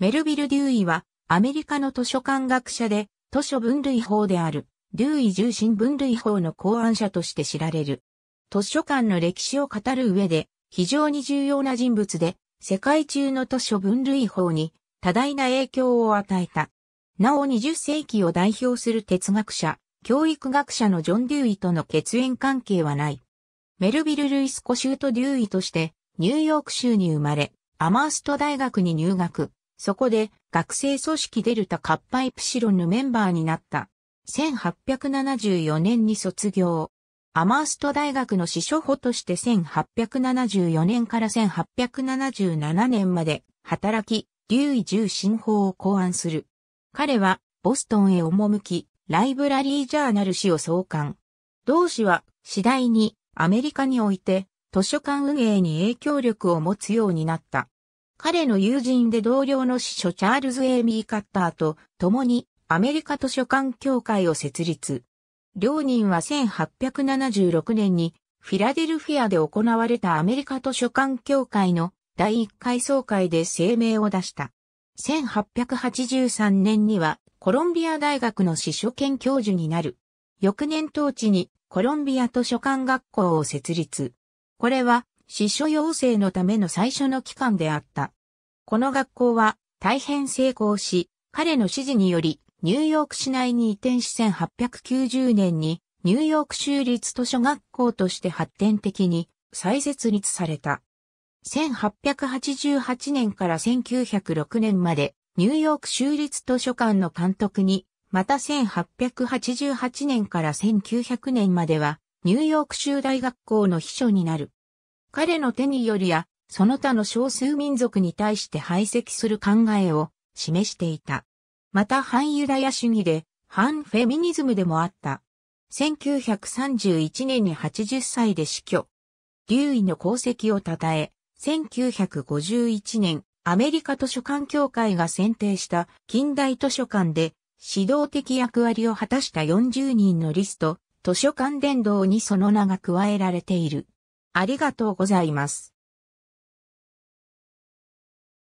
メルビル・デューイは、アメリカの図書館学者で、図書分類法である、デューイ重心分類法の考案者として知られる。図書館の歴史を語る上で、非常に重要な人物で、世界中の図書分類法に多大な影響を与えた。なお20世紀を代表する哲学者、教育学者のジョン・デューイとの血縁関係はない。メルビル・ルイス・コシュート・デューイとして、ニューヨーク州に生まれ、アマースト大学に入学。そこで学生組織デルタカッパイプシロンのメンバーになった。1874年に卒業。アマースト大学の司書補として1874年から1877年まで働き、留意重新法を考案する。彼はボストンへ赴き、ライブラリージャーナル誌を創刊。同誌は次第にアメリカにおいて図書館運営に影響力を持つようになった。彼の友人で同僚の司書チャールズ・エイミー・カッターと共にアメリカ図書館協会を設立。両人は1876年にフィラデルフィアで行われたアメリカ図書館協会の第1回総会で声明を出した。1883年にはコロンビア大学の司書兼教授になる。翌年当地にコロンビア図書館学校を設立。これは司書養成のための最初の機関であった。この学校は大変成功し、彼の指示により、ニューヨーク市内に移転し1890年に、ニューヨーク州立図書学校として発展的に再設立された。1888年から1906年まで、ニューヨーク州立図書館の監督に、また1888年から1900年までは、ニューヨーク州大学校の秘書になる。彼の手によりや、その他の少数民族に対して排斥する考えを示していた。また反ユダヤ主義で、反フェミニズムでもあった。1931年に80歳で死去。留意の功績を称え、1951年、アメリカ図書館協会が選定した近代図書館で指導的役割を果たした40人のリスト、図書館伝道にその名が加えられている。ありがとうございます。